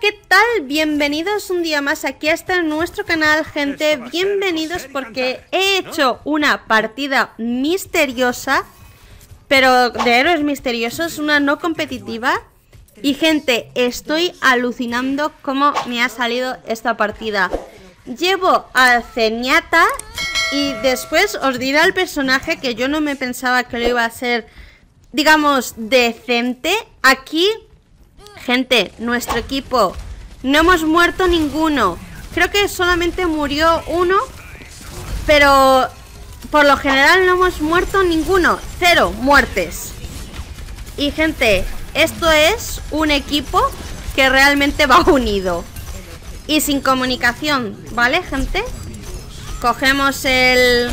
¿qué tal? Bienvenidos un día más aquí hasta este nuestro canal, gente. Bienvenidos porque ¿eh? he hecho una partida misteriosa, pero de héroes misteriosos, una no competitiva. Y gente, estoy alucinando cómo me ha salido esta partida. Llevo a Zenyatta y después os diré al personaje que yo no me pensaba que lo iba a ser, digamos, decente. Aquí Gente, nuestro equipo No hemos muerto ninguno Creo que solamente murió uno Pero por lo general no hemos muerto ninguno Cero muertes Y gente, esto es un equipo que realmente va unido Y sin comunicación, ¿vale gente? Cogemos el...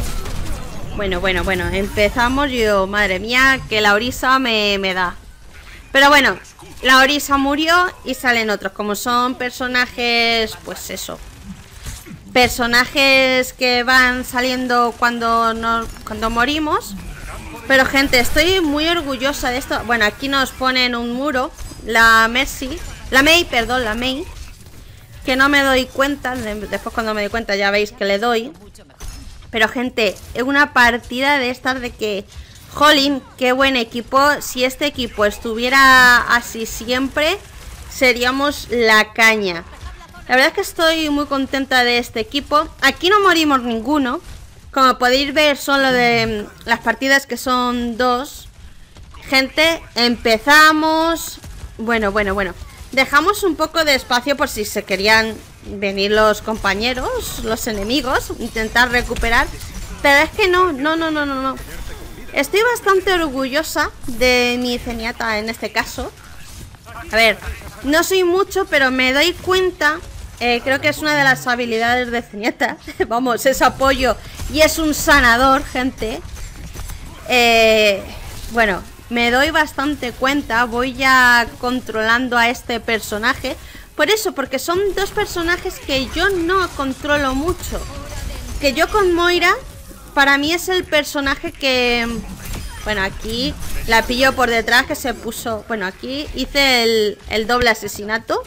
Bueno, bueno, bueno, empezamos yo, madre mía, que la orisa me, me da pero bueno, la Orisa murió y salen otros. Como son personajes, pues eso. Personajes que van saliendo cuando, cuando morimos. Pero gente, estoy muy orgullosa de esto. Bueno, aquí nos ponen un muro. La Mercy. La May, perdón, la May. Que no me doy cuenta. Después cuando me doy cuenta ya veis que le doy. Pero gente, es una partida de estas de que Jolín, qué buen equipo. Si este equipo estuviera así siempre, seríamos la caña. La verdad es que estoy muy contenta de este equipo. Aquí no morimos ninguno. Como podéis ver, son de mm, las partidas que son dos. Gente, empezamos. Bueno, bueno, bueno. Dejamos un poco de espacio por si se querían venir los compañeros, los enemigos, intentar recuperar. Pero es que no, no, no, no, no, no. Estoy bastante orgullosa de mi ceniata en este caso. A ver, no soy mucho, pero me doy cuenta. Eh, creo que es una de las habilidades de ceniata. Vamos, es apoyo y es un sanador, gente. Eh, bueno, me doy bastante cuenta. Voy ya controlando a este personaje. Por eso, porque son dos personajes que yo no controlo mucho. Que yo con Moira para mí es el personaje que... Bueno, aquí la pillo por detrás que se puso... Bueno, aquí hice el, doble asesinato.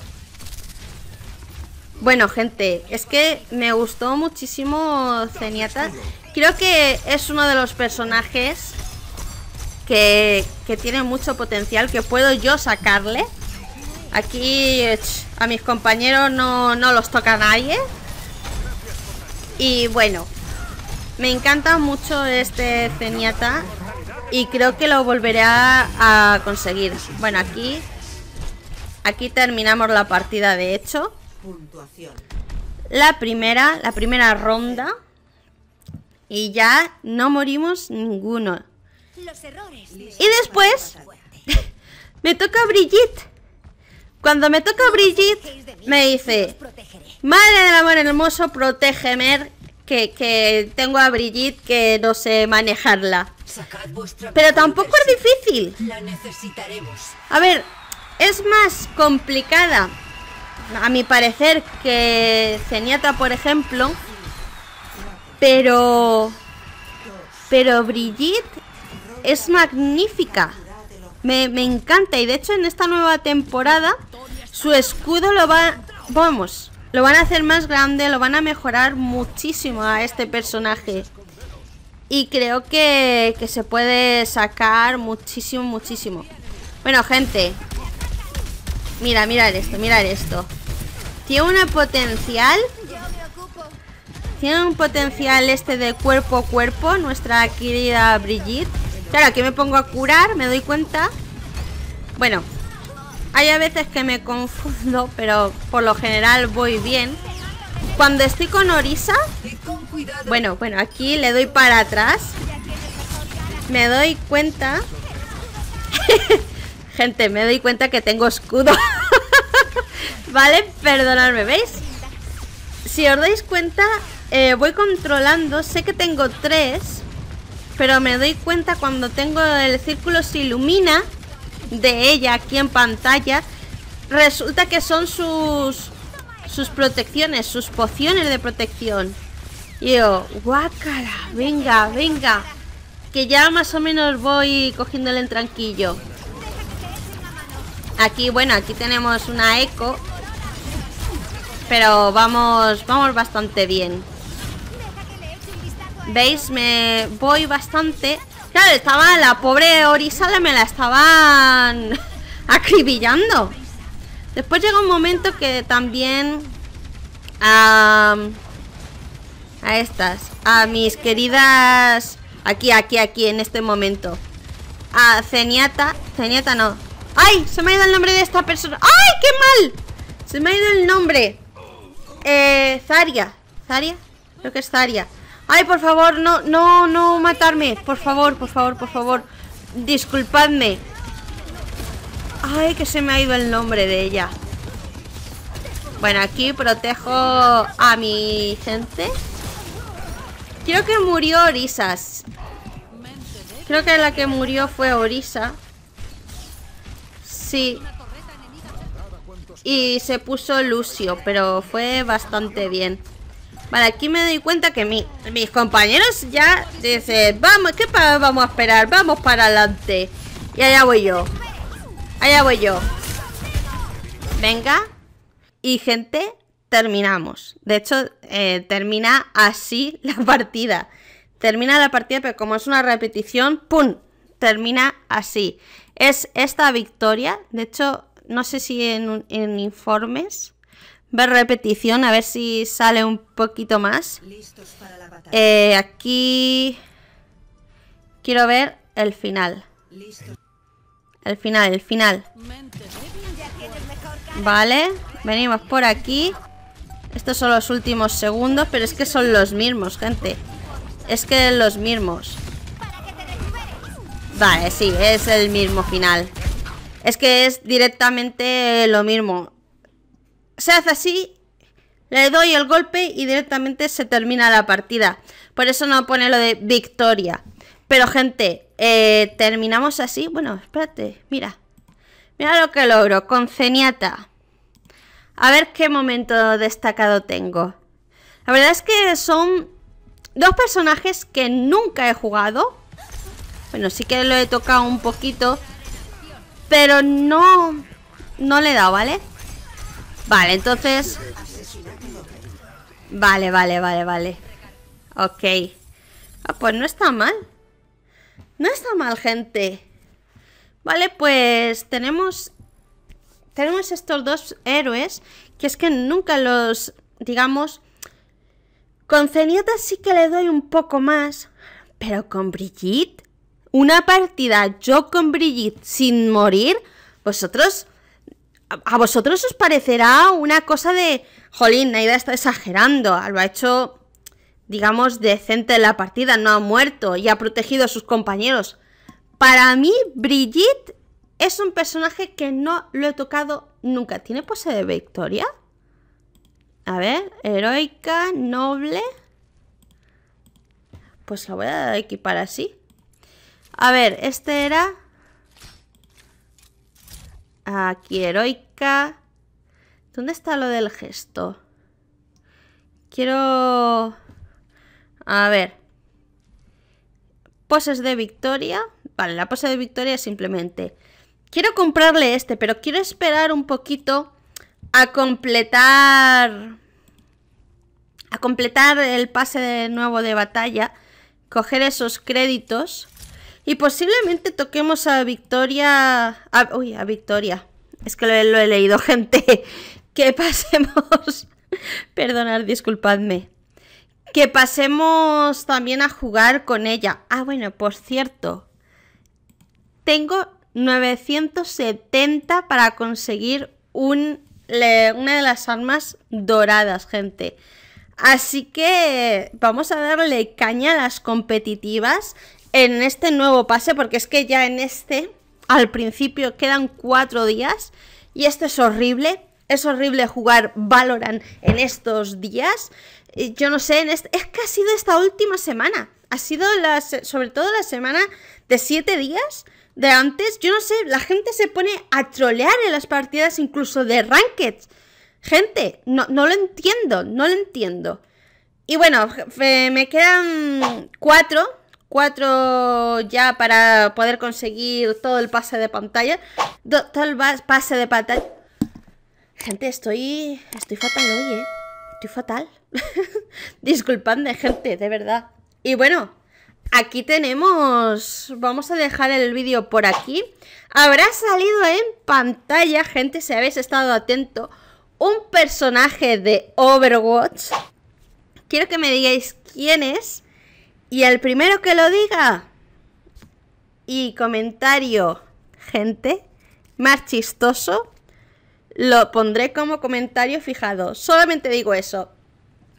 Bueno, gente, es que me gustó muchísimo Zeniata. Creo que es uno de los personajes que, tiene mucho potencial, que puedo yo sacarle. Aquí a mis compañeros no, no los toca nadie. Y bueno, me encanta mucho este Zenyatta y creo que lo volveré a conseguir. Bueno, aquí aquí terminamos la partida de hecho. La primera, la primera ronda y ya no morimos ninguno. Y después me toca Brigitte. Cuando me toca Brigitte me dice, "Madre del amor hermoso, protégeme que, tengo a Brigitte que no sé manejarla. Pero tampoco es difícil. La necesitaremos. A ver, es más complicada, a mi parecer, que Zenyatta, por ejemplo. Pero... Pero Brigitte es magnífica. Me, me encanta. Y de hecho en esta nueva temporada su escudo lo va... Vamos, lo van a hacer más grande, lo van a mejorar muchísimo a este personaje. Y creo que, se puede sacar muchísimo, muchísimo. Bueno, gente. Mira, mira esto, mira esto. Tiene un potencial tiene un potencial este de cuerpo a cuerpo, nuestra querida Brigitte. Claro, aquí me pongo a curar, me doy cuenta. Bueno, hay a veces que me confundo, pero por lo general voy bien. Cuando estoy con Orisa... Bueno, bueno, aquí le doy para atrás. Me doy cuenta... Gente, me doy cuenta que tengo escudo. vale, perdonadme, ¿veis? Si os dais cuenta, eh, voy controlando. Sé que tengo tres, pero me doy cuenta cuando tengo el círculo se ilumina de ella aquí en pantalla, resulta que son sus sus protecciones, sus pociones de protección. Y yo, guácala, venga, venga, que ya más o menos voy cogiéndole en tranquillo. Aquí, bueno, aquí tenemos una eco, pero vamos, vamos bastante bien. ¿Veis? Me voy bastante Claro, estaba la pobre Orisala me la estaban acribillando. Después llega un momento que también a, a estas, a mis queridas, aquí, aquí, aquí, en este momento, a Zeniata, Zeniata no. ¡Ay! Se me ha ido el nombre de esta persona. ¡Ay, qué mal! Se me ha ido el nombre. Eh, Zaria, Zaria, creo que es Zaria. Ay, por favor, no, no, no matarme. Por favor, por favor, por favor. Disculpadme. Ay, que se me ha ido el nombre de ella. Bueno, aquí protejo a mi gente. Creo que murió Orisas. Creo que la que murió fue Orisa. Sí. Y se puso Lucio, pero fue bastante bien. Vale, aquí me doy cuenta que mis compañeros ya dicen, vamos, ¿qué vamos a esperar? Vamos para adelante. Y allá voy yo. Allá voy yo. Venga. Y gente, terminamos. De hecho, eh, termina así la partida. Termina la partida, pero como es una repetición, ¡pum! Termina así. Es esta victoria. De hecho, no sé si en, en informes ver repetición, a ver si sale un poquito más. Eh, aquí quiero ver el final. El final, el final. Vale, venimos por aquí. Estos son los últimos segundos, pero es que son los mismos, gente. Es que los mismos. Vale, sí, es el mismo final. Es que es directamente lo mismo. Se hace así, le doy el golpe y directamente se termina la partida. Por eso no pone lo de victoria. Pero gente, eh, terminamos así. Bueno, espérate, mira. Mira lo que logro, con Ceniata. A ver qué momento destacado tengo. La verdad es que son dos personajes que nunca he jugado. Bueno, sí que lo he tocado un poquito. Pero no, no le he dado, ¿vale? Vale, entonces... Vale, vale, vale, vale. Ok. Ah, pues no está mal. No está mal, gente. Vale, pues tenemos... Tenemos estos dos héroes que es que nunca los, digamos... Con Zenyatta sí que le doy un poco más, pero con Brigitte... Una partida yo con Brigitte sin morir, vosotros a, vosotros os parecerá una cosa de, jolín, Naida está exagerando, lo ha hecho, digamos, decente en la partida, no ha muerto y ha protegido a sus compañeros. Para mí, Brigitte es un personaje que no lo he tocado nunca. ¿Tiene pose de victoria? A ver, heroica, noble. Pues la voy a equipar así. A ver, este era Aquí, heroica. ¿Dónde está lo del gesto? Quiero... A ver. Poses de victoria. Vale, la pose de victoria simplemente. Quiero comprarle este, pero quiero esperar un poquito a completar... A completar el pase de nuevo de batalla. Coger esos créditos y posiblemente toquemos a Victoria... A, uy, a Victoria. Es que lo, he leído, gente. Que pasemos... Perdonad, disculpadme. Que pasemos también a jugar con ella. Ah, bueno, por cierto. Tengo 970 para conseguir un, una de las armas doradas, gente. Así que vamos a darle caña a las competitivas en este nuevo pase, porque es que ya en este, al principio, quedan cuatro días y esto es horrible. Es horrible jugar Valorant en estos días. Eh, yo no sé, este, es que ha sido esta última semana. Ha sido sobre todo la semana de siete días de antes. Yo no sé, la gente se pone a trolear en las partidas incluso de Ranked Gente, no, no lo entiendo, no lo entiendo. Y bueno, me quedan cuatro Cuatro ya para poder conseguir todo el pase de pantalla. todo el pase de pantalla. Gente, estoy. Estoy fatal hoy, ¿eh? Estoy fatal. Disculpadme, gente, de verdad. Y bueno, aquí tenemos. Vamos a dejar el vídeo por aquí. Habrá salido en pantalla, gente, si habéis estado atento, un personaje de Overwatch. Quiero que me digáis quién es. Y el primero que lo diga y comentario, gente, más chistoso, lo pondré como comentario fijado. Solamente digo eso.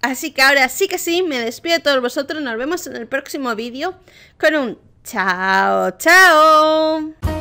Así que ahora sí que sí, me despido de todos vosotros. Nos vemos en el próximo vídeo con un chao, chao.